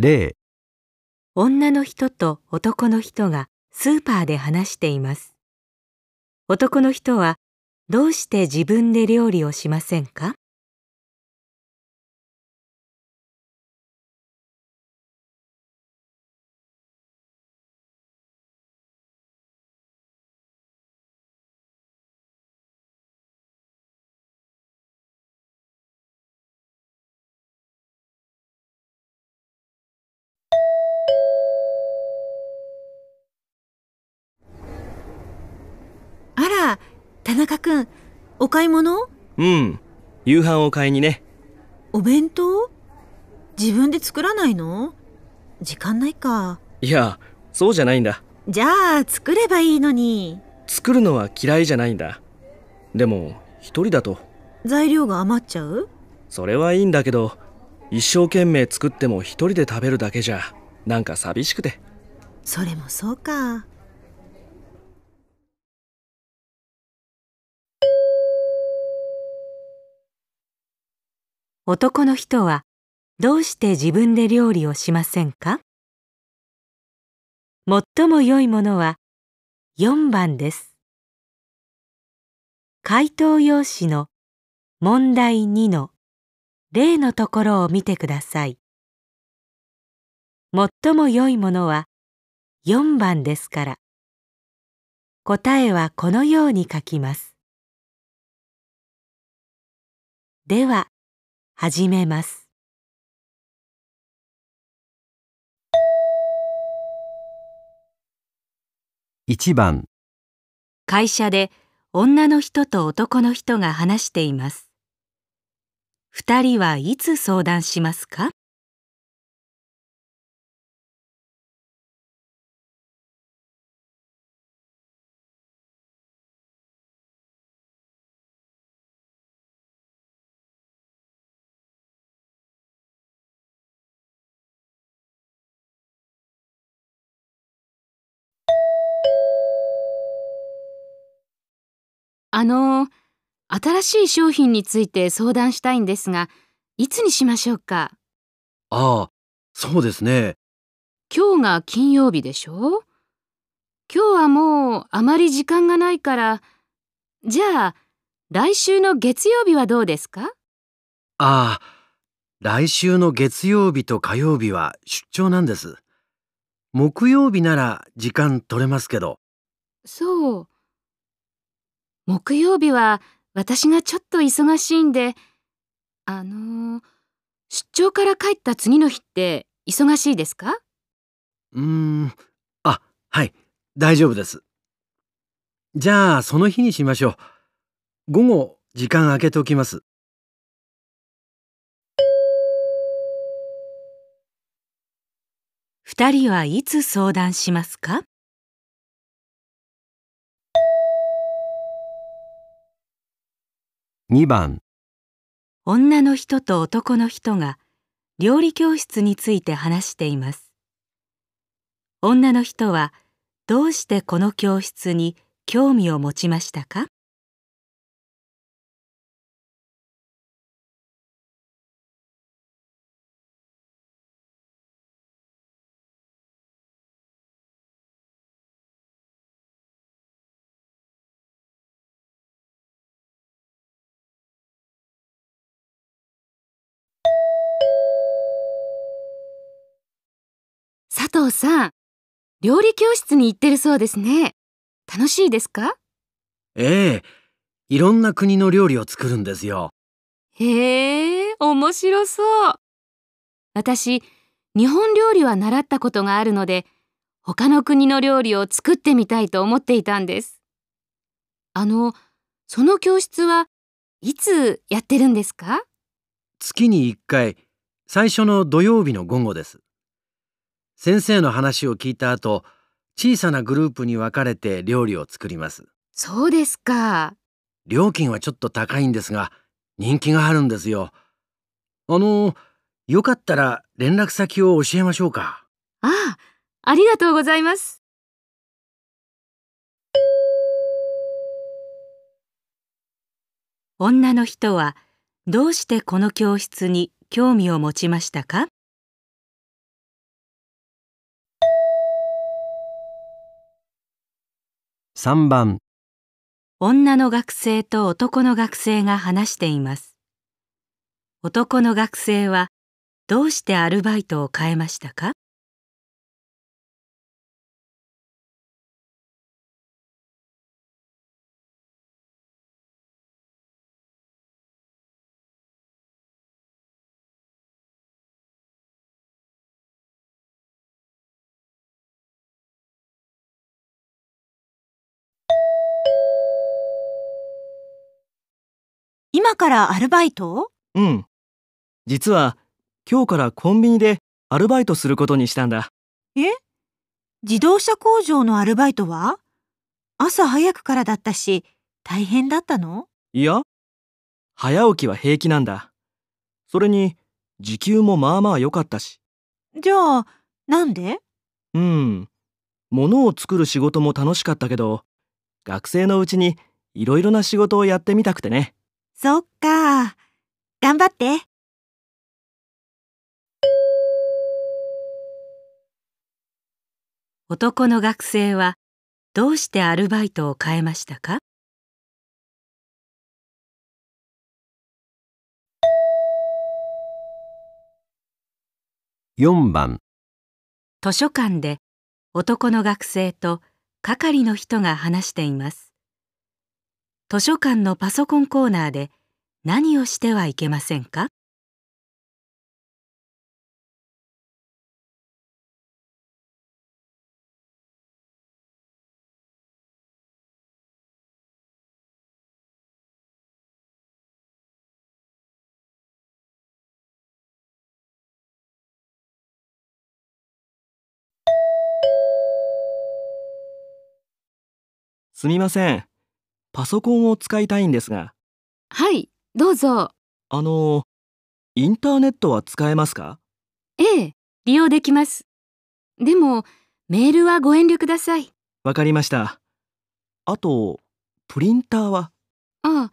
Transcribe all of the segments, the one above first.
例女の人と男の人がスーパーで話しています男の人はどうして自分で料理をしませんか田中君お買い物うん夕飯を買いにねお弁当自分で作らないの時間ないかいやそうじゃないんだじゃあ作ればいいのに作るのは嫌いじゃないんだでも一人だと材料が余っちゃうそれはいいんだけど一生懸命作っても一人で食べるだけじゃなんか寂しくてそれもそうか男の人はどうして自分で料理をしませんか最も良いものは4番です。回答用紙の問題2の例のところを見てください。最も良いものは4番ですから。答えはこのように書きます。では、始めます1番会社で女の人と男の人が話しています2人はいつ相談しますかあの、新しい商品について相談したいんですが、いつにしましょうかああ、そうですね。今日が金曜日でしょ今日はもうあまり時間がないから、じゃあ、来週の月曜日はどうですかああ、来週の月曜日と火曜日は出張なんです。木曜日なら時間取れますけど。そう。木曜日は私がちょっと忙しいんで、あの出張から帰った次の日って忙しいですかうーん、あ、はい、大丈夫です。じゃあ、その日にしましょう。午後、時間空けておきます。2人はいつ相談しますか2番女の人と男の人が料理教室について話しています女の人はどうしてこの教室に興味を持ちましたか加藤さん、料理教室に行ってるそうですね。楽しいですかええ、いろんな国の料理を作るんですよ。へえ、面白そう。私、日本料理は習ったことがあるので、他の国の料理を作ってみたいと思っていたんです。あの、その教室はいつやってるんですか月に1回、最初の土曜日の午後です。先生の話を聞いた後小さなグループに分かれて料理を作りますそうですか料金はちょっと高いんですが人気があるんですよあのよかったら連絡先を教えましょうかああありがとうございます女の人はどうしてこの教室に興味を持ちましたか3番女の学生と男の学生が話しています男の学生はどうしてアルバイトを変えましたか今からアルバイトうん。実は、今日からコンビニでアルバイトすることにしたんだ。え自動車工場のアルバイトは朝早くからだったし、大変だったのいや、早起きは平気なんだ。それに、時給もまあまあ良かったし。じゃあ、なんでうん。物を作る仕事も楽しかったけど、学生のうちにいろいろな仕事をやってみたくてね。そっか。頑張って。男の学生はどうしてアルバイトを変えましたか4番図書館で男の学生と係の人が話しています図書館のパソコンコーナーで何をしてはいけませんかすみません。パソコンを使いたいんですが。はい、どうぞ。あの、インターネットは使えますかええ、利用できます。でも、メールはご遠慮ください。わかりました。あと、プリンターはああ、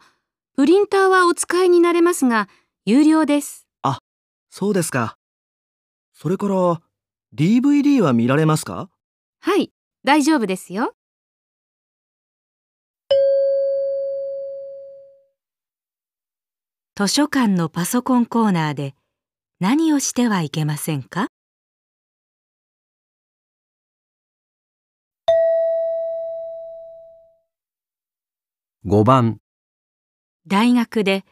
プリンターはお使いになれますが、有料です。あ、そうですか。それから、DVD は見られますかはい、大丈夫ですよ。図書館のパソコンコーナーで何をしてはいけませんか5番大学で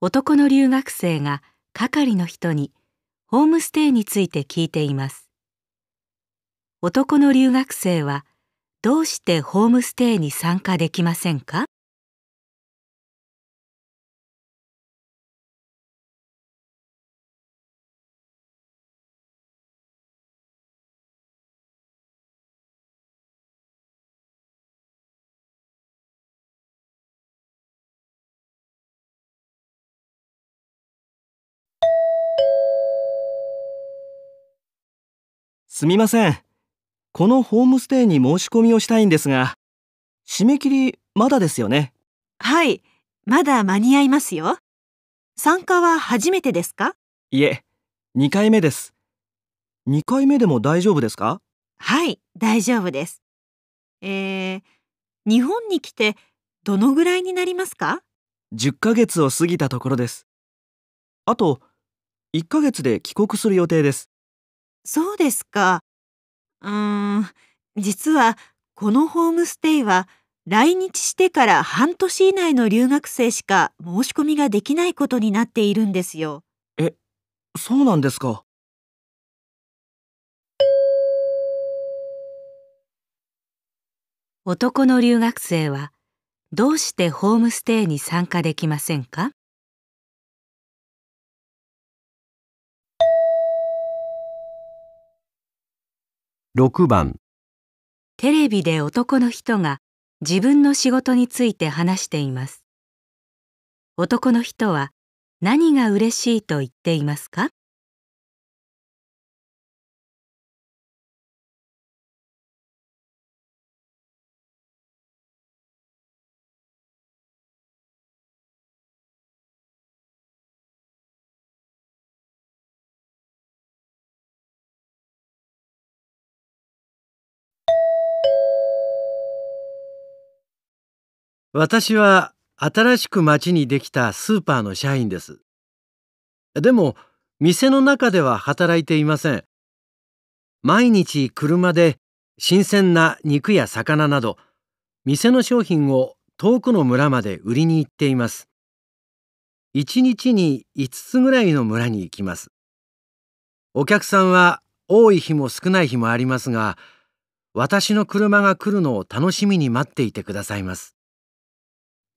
男の留学生が係の人にホームステイについて聞いています男の留学生はどうしてホームステイに参加できませんかすみません。このホームステイに申し込みをしたいんですが、締め切りまだですよね。はい、まだ間に合いますよ。参加は初めてですかいえ、2回目です。2回目でも大丈夫ですかはい、大丈夫です。えー、日本に来てどのぐらいになりますか ?10 ヶ月を過ぎたところです。あと、1ヶ月で帰国する予定です。そうですか。うーん、実はこのホームステイは来日してから半年以内の留学生しか申し込みができないことになっているんですよ。え、そうなんですか。男の留学生はどうしてホームステイに参加できませんか6番テレビで男の人が自分の仕事について話しています男の人は何が嬉しいと言っていますか私は新しく町にできたスーパーの社員です。でも、店の中では働いていません。毎日車で新鮮な肉や魚など、店の商品を遠くの村まで売りに行っています。一日に5つぐらいの村に行きます。お客さんは多い日も少ない日もありますが、私の車が来るのを楽しみに待っていてくださいます。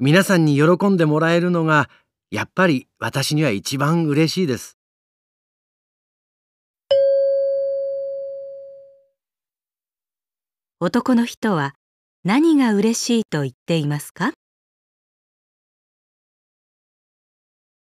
皆さんに喜んでもらえるのがやっぱり私には一番嬉しいです。男の人は何が嬉しいと言っていますか